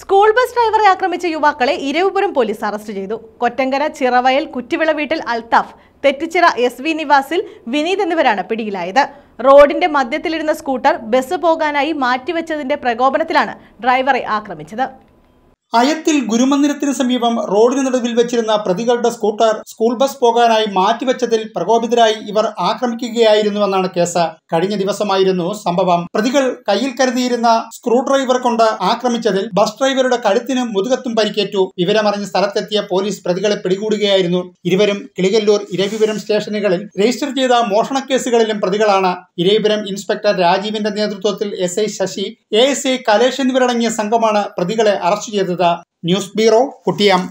school bus ഡ്രൈവറെ ആക്രമിച്ച യുവാക്കളെ ഇരവിപുരം പോലീസ് അറസ്റ്റ് ചെയ്തു കൊറ്റങ്കര ചിറവയൽ കുറ്റിവിള വീട്ടിൽ അൽത്താഫ് തെറ്റിച്ചിറ എസ് വി നിവാസിൽ വിനീത് എന്നിവരാണ് പിടിയിലായത് റോഡിന്റെ മധ്യത്തിലിരുന്ന സ്കൂട്ടർ ബസ് പോകാനായി മാറ്റിവെച്ചതിന്റെ പ്രകോപനത്തിലാണ് ഡ്രൈവറെ ആക്രമിച്ചത് അയത്തിൽ ഗുരുമന്ദിരത്തിന് സമീപം റോഡിന് നടുവിൽ വെച്ചിരുന്ന പ്രതികളുടെ സ്കൂട്ടർ സ്കൂൾ ബസ് പോകാനായി മാറ്റിവെച്ചതിൽ പ്രകോപിതരായി ഇവർ ആക്രമിക്കുകയായിരുന്നുവെന്നാണ് കേസ് കഴിഞ്ഞ ദിവസമായിരുന്നു സംഭവം പ്രതികൾ കയ്യിൽ കരുതിയിരുന്ന സ്ക്രൂ ഡ്രൈവർ കൊണ്ട് ആക്രമിച്ചതിൽ ബസ് ഡ്രൈവറുടെ കഴുത്തിനും മുതുകത്തും പരിക്കേറ്റു വിവരമറിഞ്ഞ് സ്ഥലത്തെത്തിയ പോലീസ് പ്രതികളെ പിടികൂടുകയായിരുന്നു ഇരുവരും കിളികല്ലൂർ ഇരവിപുരം സ്റ്റേഷനുകളിൽ രജിസ്റ്റർ ചെയ്ത മോഷണക്കേസുകളിലും പ്രതികളാണ് ഇരവിപുരം ഇൻസ്പെക്ടർ രാജീവിന്റെ നേതൃത്വത്തിൽ S I Sasi A S I Kalesh എന്നിവരടങ്ങിയ സംഘമാണ് പ്രതികളെ അറസ്റ്റ് ചെയ്തത് ന്യൂസ് ബ്യൂറോ കുട്ടിയാം